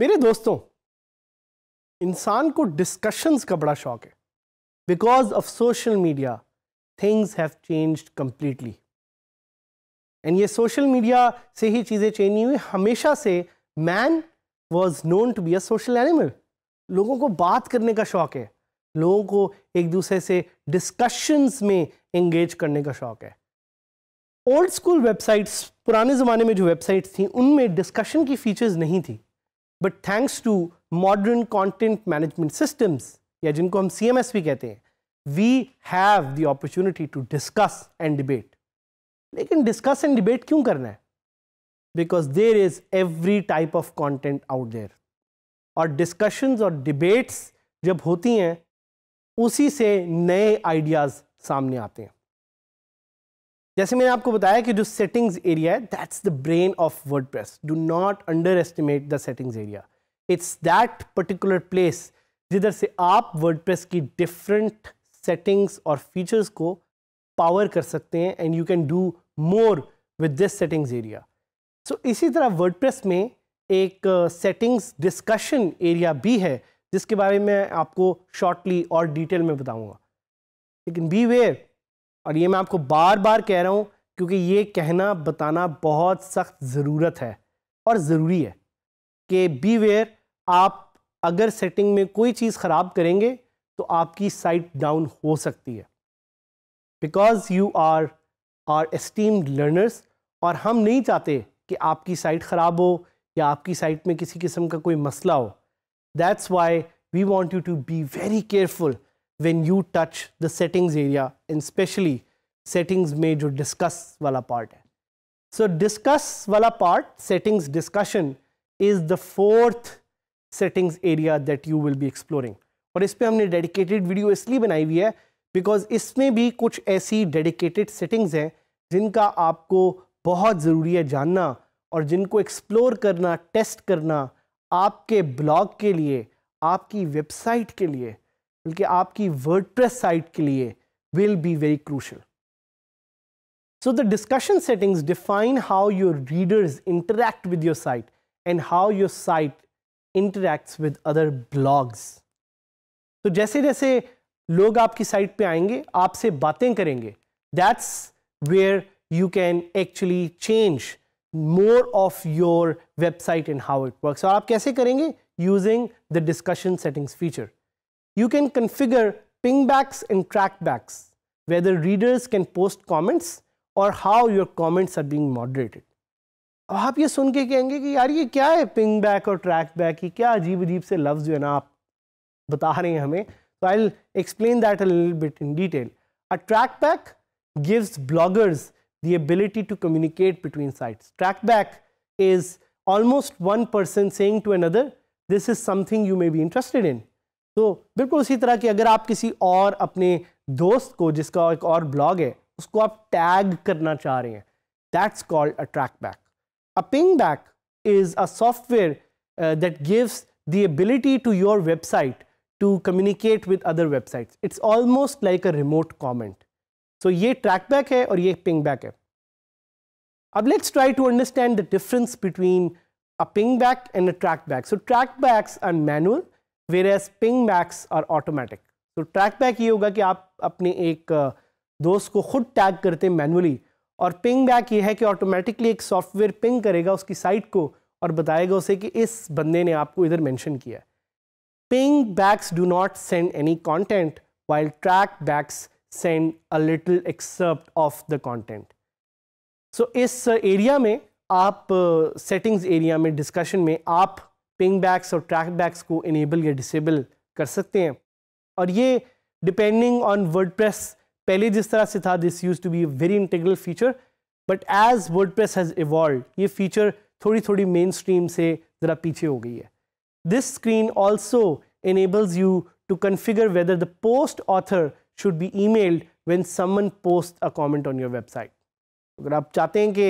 मेरे दोस्तों इंसान को डिस्कशंस का बड़ा शौक है because of social media things have changed completely and ये सोशल मीडिया से ही चीज़ें चेंज नहीं हुई हमेशा से man was known to be a social animal लोगों को बात करने का शौक है लोगों को एक दूसरे से डिस्कशंस में एंगेज करने का शौक है ओल्ड स्कूल वेबसाइट्स पुराने ज़माने में जो वेबसाइट्स थी उनमें डिस्कशन की फीचर्स नहीं थी but thanks to modern content management systems या जिनको हम सी भी कहते हैं we have the opportunity to discuss and debate लेकिन डिस्कस एंड डिबेट क्यों करना है because there is every type of content out there और डिस्कशंस और डिबेट्स जब होती हैं उसी से नए आइडियाज़ सामने आते हैं जैसे मैंने आपको बताया कि जो सेटिंग्स एरिया है that's the brain of WordPress do not underestimate the settings area it's that particular place जिधर से आप वर्ड प्रेस की डिफरेंट सेटिंग्स और फीचर्स को पावर कर सकते हैं and you can do more with this settings area so इसी तरह वर्डप्रेस में एक सेटिंग्स डिस्कशन एरिया भी है जिसके बारे में आपको शॉर्टली और डिटेल में बताऊंगा लेकिन बी वेयर और ये मैं आपको बार बार कह रहा हूँ क्योंकि ये कहना बताना बहुत सख्त ज़रूरत है और ज़रूरी है कि बी वेयर आप अगर सेटिंग में कोई चीज़ ख़राब करेंगे तो आपकी साइट डाउन हो सकती है because you are are esteemed learners और हम नहीं चाहते कि आपकी साइट ख़राब हो या आपकी साइट में किसी किस्म का कोई मसला हो that's why we want you to be very careful when you touch the settings area in specially settings में जो डिस्कस वाला पार्ट है सो डिस्कस वाला part settings discussion is the fourth settings area that you will be exploring और इस पर हमने dedicated video इसलिए बनाई हुई है बिकॉज इसमें भी कुछ ऐसी डेडिकेटेड सेटिंग्स हैं जिनका आपको बहुत ज़रूरी है जानना और जिनको एक्सप्लोर करना टेस्ट करना आपके ब्लॉग के लिए आपकी वेबसाइट के लिए बल्कि आपकी वर्डप्रेस साइट के लिए will be very crucial so the discussion settings define how your readers interact with your site and how your site interacts with other blogs तो जैसे जैसे लोग आपकी साइट पे आएंगे आपसे बातें करेंगे that's where you can actually change more of your website and how it work और आप कैसे करेंगे using the discussion settings feature you can configure pingbacks and trackbacks whether readers can post comments और how your comments are being अब आप ये सुन के कहेंगे कि यार ये क्या है पिंग बैक और ट्रैक बैक ये क्या अजीब अजीब से लफ्ज़ जो है ना आप बता रहे हैं हमें तो I explain that bit in detail a trackback bloggers the ability to communicate between between trackback is almost one person sending to another this is something you may be interested in तो बिल्कुल उसी तरह की अगर आप किसी और अपने दोस्त को जिसका एक और ब्लॉग है उसको आप टैग करना चाह रहे हैं that's called a trackback a pingback is a software that gives the ability to your website to communicate with other websites. It's almost like a remote comment. So ये track back है और ये ping back है. अब let's try to understand the difference between a ping back and a track back. So track backs are manual whereas ping backs are automatic. So track back ये होगा कि आप अपने एक दोस्त को खुद टैग करते हैं मैनुअली और पिंग बैक ये है कि ऑटोमेटिकली एक सॉफ्टवेयर पिंग करेगा उसकी साइट को और बताएगा उसे कि इस बंदे ने आपको इधर मेंशन किया है Ping backs do not send any content while track backs send a little excerpt of the content. So so, इस एरिया uh, में आप सेटिंग्स uh, एरिया में डिस्कशन में आप पिंग बैक्स और ट्रैक बैक्स को इनेबल या डिसेबल कर सकते हैं और ये डिपेंडिंग ऑन वर्ड पहले जिस तरह से था this use to be very integral feature but as WordPress has evolve ये फीचर थोड़ी थोड़ी मेन स्ट्रीम से ज़रा पीछे हो गई है This screen also enables you to configure whether the post author should be emailed when someone posts a comment on your website. अगर आप चाहते हैं कि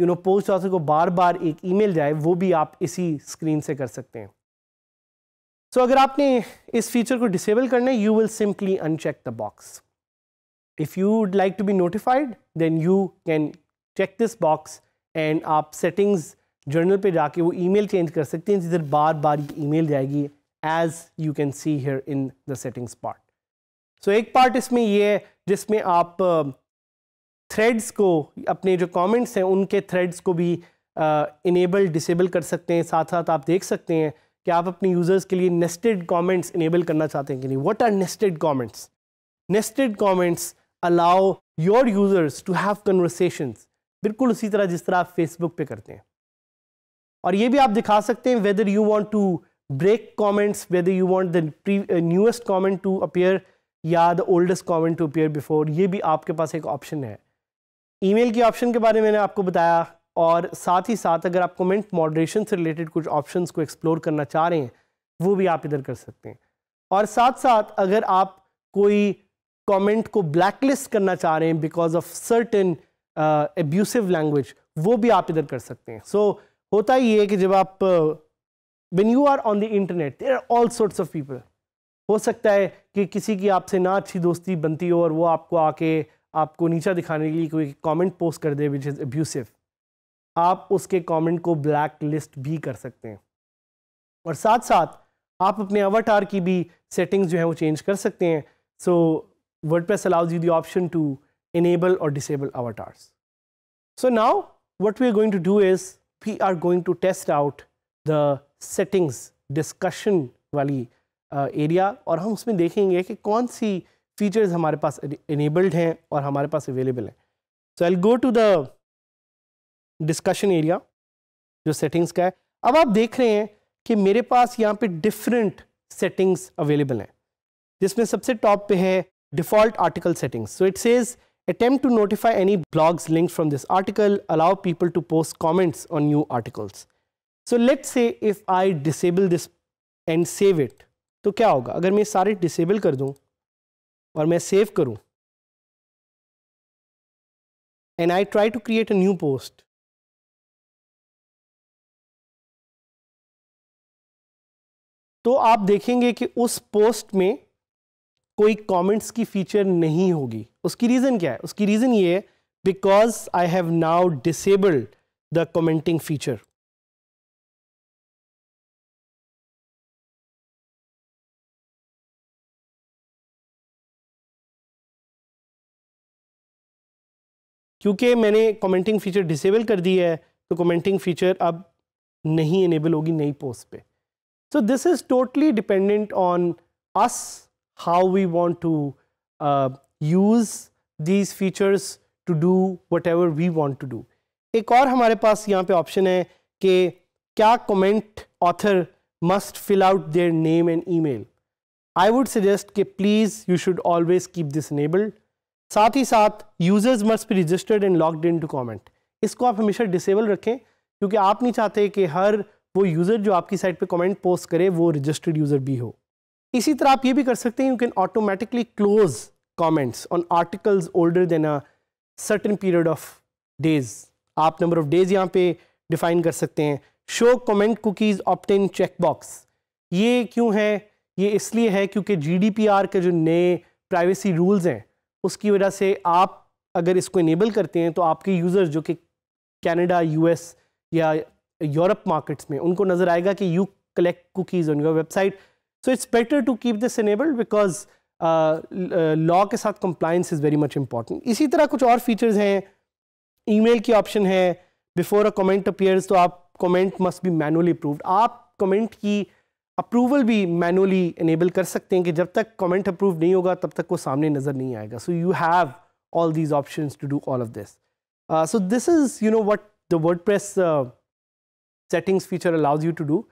यू नो पोस्ट ऑथर को बार बार एक ईमेल जाए वो भी आप इसी स्क्रीन से कर सकते हैं सो so, अगर आपने इस फीचर को डिसेबल करना है you will simply uncheck the box if you would like to be notified then you can check this box and आप सेटिंग्स जर्नल पे जाके वो ईमेल चेंज कर सकते हैं जिधर बार बार ये ईमेल जाएगी as you can see here in the settings part so एक पार्ट इसमें ये है जिसमें आप थ्रेड्स को अपने जो कमेंट्स हैं उनके थ्रेड्स को भी इनेबल uh, डिसेबल कर सकते हैं साथ साथ आप देख सकते हैं कि आप अपने यूज़र्स के लिए नेस्टेड कमेंट्स इनेबल करना चाहते हैं कि नहीं what are nested comments nested comments allow your users to have conversations बिल्कुल उसी तरह जिस तरह आप फेसबुक पे करते हैं और ये भी आप दिखा सकते हैं whether you want to break comments whether you want the newest comment to appear या the oldest comment to appear before ये भी आपके पास एक ऑप्शन है ईमेल के ऑप्शन के बारे में मैंने आपको बताया और साथ ही साथ अगर आप कमेंट मॉडरेशन से रिलेटेड कुछ ऑप्शंस को एक्सप्लोर करना चाह रहे हैं वो भी आप इधर कर सकते हैं और साथ साथ अगर आप कोई कमेंट को ब्लैकलिस्ट करना चाह रहे हैं because of certain abusive language वो भी आप इधर कर सकते हैं सो so, होता ही है कि जब आप when you are on the internet there are all sorts of people हो सकता है कि किसी की आपसे ना अच्छी दोस्ती बनती हो और वो आपको आके आपको नीचा दिखाने के लिए कोई कमेंट पोस्ट कर दे विच इज़ एब्यूसिव आप उसके कमेंट को ब्लैक लिस्ट भी कर सकते हैं और साथ साथ आप अपने अवटार की भी सेटिंग्स जो है वो चेंज कर सकते हैं so WordPress allows you the option to enable और disable avatars so now what we are going to do is we are going to test out the settings discussion वाली area uh, और हम उसमें देखेंगे कि कौन सी features हमारे पास enabled हैं और हमारे पास अवेलेबल हैं so I go to the discussion area जो सेटिंग्स का है अब आप देख रहे हैं कि मेरे पास यहाँ पे डिफरेंट सेटिंग्स अवेलेबल हैं जिसमें सबसे टॉप पे है default article settings so it says Attempt to notify any blogs linked from this article, allow people to post comments on new articles. So let's say if I disable this and save it, तो क्या होगा अगर मैं सारे disable कर दूं और मैं सेव करूं and I try to create a new post तो आप देखेंगे कि उस पोस्ट में कोई कमेंट्स की फीचर नहीं होगी उसकी रीज़न क्या है उसकी रीज़न ये है because I have now disabled the commenting feature क्योंकि मैंने कमेंटिंग फीचर डिसेबल कर दी है तो कमेंटिंग फीचर अब नहीं इनेबल होगी नई पोस्ट पे so this is totally dependent on us how we want to uh, use these features to do whatever we want to do. एक और हमारे पास यहाँ पे ऑप्शन है कि क्या comment author must fill out their name and email. I would suggest कि please you should always keep this enabled. साथ ही साथ users must be registered and logged in to comment. इसको आप हमेशा disable रखें क्योंकि आप नहीं चाहते कि हर वो यूज़र जो आपकी साइट पे कमेंट पोस्ट करे वो रजिस्टर्ड यूज़र भी हो इसी तरह आप ये भी कर सकते हैं you can automatically close comments on articles older than a certain period of days आप नंबर ऑफ डेज यहाँ पे डिफाइन कर सकते हैं show comment cookies opt in checkbox ये क्यों है ये इसलिए है क्योंकि जीडीपीआर के जो नए प्राइवेसी रूल्स हैं उसकी वजह से आप अगर इसको इनेबल करते हैं तो आपके यूजर्स जो कि यू यूएस या यूरोप मार्केट्स में उनको नज़र आएगा कि you collect cookies on your website so it's better to keep this enabled because law uh, uh, के साथ compliance is very much important इसी तरह कुछ और फीचर्स हैं ईमेल की ऑप्शन है बिफोर अ कमेंट अपियर्स तो आप comment must be manually approved आप कमेंट की अप्रूवल भी मैनुअली इनेबल कर सकते हैं कि जब तक कमेंट अप्रूव नहीं होगा तब तक वो सामने नज़र नहीं आएगा so you have all these option to do all of this so this is you know what the WordPress settings feature allows you to do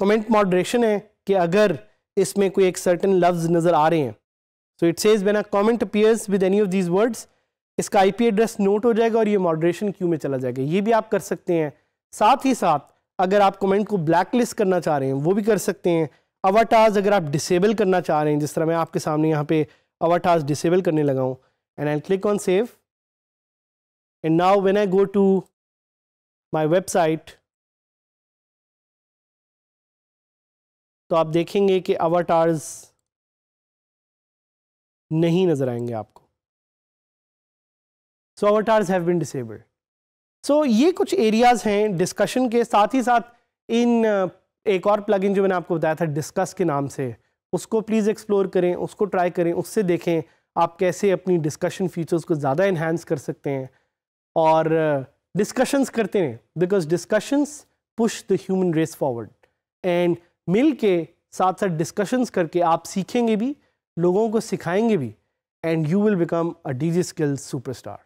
comment moderation है कि अगर इसमें कोई एक सर्टन लफ्ज़ नज़र आ रहे हैं so it says when a comment appears with any of these words इसका आई पी एड्रेस नोट हो जाएगा और ये मॉडरेशन क्यू में चला जाएगा ये भी आप कर सकते हैं साथ ही साथ अगर आप कमेंट को ब्लैक लिस्ट करना चाह रहे हैं वो भी कर सकते हैं अवाटाज अगर आप डिसेबल करना चाह रहे हैं जिस तरह मैं आपके सामने यहाँ पे अवाटाज डिसेबल करने लगा हूँ and I click on save and now when I go to my website तो आप देखेंगे कि अवाटार्स नहीं नज़र आएंगे आपको सो अवाटार्स हैव बिन डिसेबल्ड सो ये कुछ एरियाज़ हैं डिस्कशन के साथ ही साथ इन uh, एक और प्लगइन जो मैंने आपको बताया था डिस्कस के नाम से उसको प्लीज़ एक्सप्लोर करें उसको ट्राई करें उससे देखें आप कैसे अपनी डिस्कशन फीचर्स को ज़्यादा इन्हेंस कर सकते हैं और डिस्कशंस uh, करते रहें because discussions push the human race forward and मिल के साथ साथ डिस्कशंस करके आप सीखेंगे भी लोगों को सिखाएंगे भी and you will become a digi skill superstar